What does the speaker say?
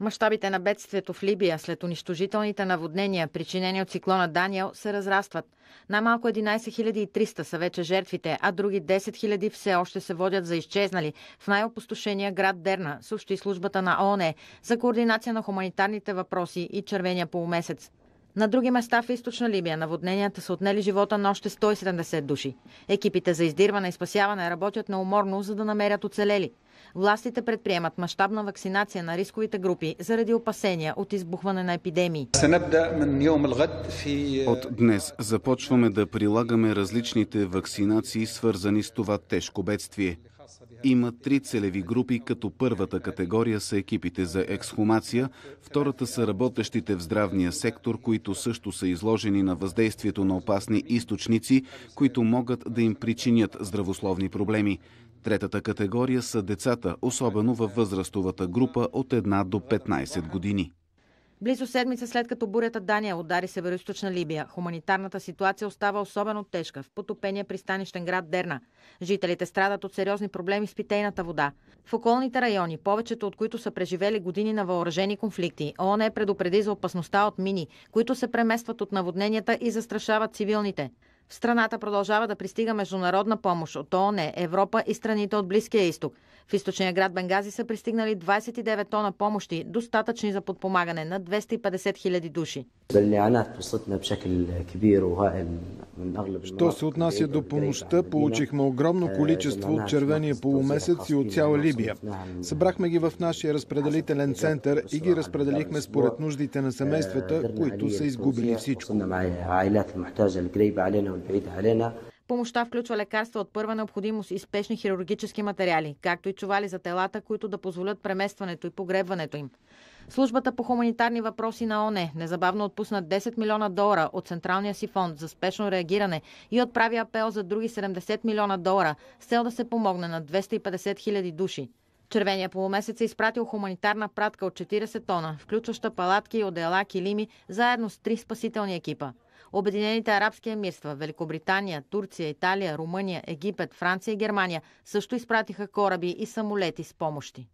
Мащабите на бедствието в Либия след унищожителните наводнения, причинени от циклона Даниел, се разрастват. Най-малко 11 300 са вече жертвите, а други 10 000 все още се водят за изчезнали в най-опустошения град Дерна, съобщи службата на ООН за координация на хуманитарните въпроси и червения полумесец. На други места в източна Либия наводненията са отнели живота на още 170 души. Екипите за издирване и спасяване работят науморно, за да намерят оцелели – Властите предприемат мащабна вакцинация на рисковите групи заради опасения от избухване на епидемии. Е, от днес започваме да прилагаме различните вакцинации, свързани с това тежко бедствие. Има три целеви групи, като първата категория са екипите за ексхумация, втората са работещите в здравния сектор, които също са изложени на въздействието на опасни източници, които могат да им причинят здравословни проблеми. Третата категория са деца децата, особено във възрастовата група от 1 до 15 години. Близо седмица след като бурята Дания удари северо-источна Либия, хуманитарната ситуация остава особено тежка в потопения пристанищен град Дерна. Жителите страдат от сериозни проблеми с питейната вода. В околните райони, повечето от които са преживели години на въоръжени конфликти, ООН е предупреди за опасността от мини, които се преместват от наводненията и застрашават цивилните. В страната продължава да пристига международна помощ от ООН, Европа и страните от Близкия изток. В източния град Бенгази са пристигнали 29 тона помощи, достатъчни за подпомагане на 250 хиляди души. Що се отнася до помощта, получихме огромно количество от червения полумесец и от цяла Либия. Събрахме ги в нашия разпределителен център и ги разпределихме според нуждите на семействата, които са изгубили всичко. Помощта включва лекарства от първа необходимост и спешни хирургически материали, както и чували за телата, които да позволят преместването и погребването им. Службата по хуманитарни въпроси на ОНЕ незабавно отпусна 10 милиона долара от Централния си фонд за спешно реагиране и отправи апел за други 70 милиона долара с цел да се помогне на 250 хиляди души. Червения полумесец е изпратил хуманитарна пратка от 40 тона, включваща палатки и отдела килими, заедно с три спасителни екипа. Обединените арабски емирства, Великобритания, Турция, Италия, Румъния, Египет, Франция и Германия също изпратиха кораби и самолети с помощи.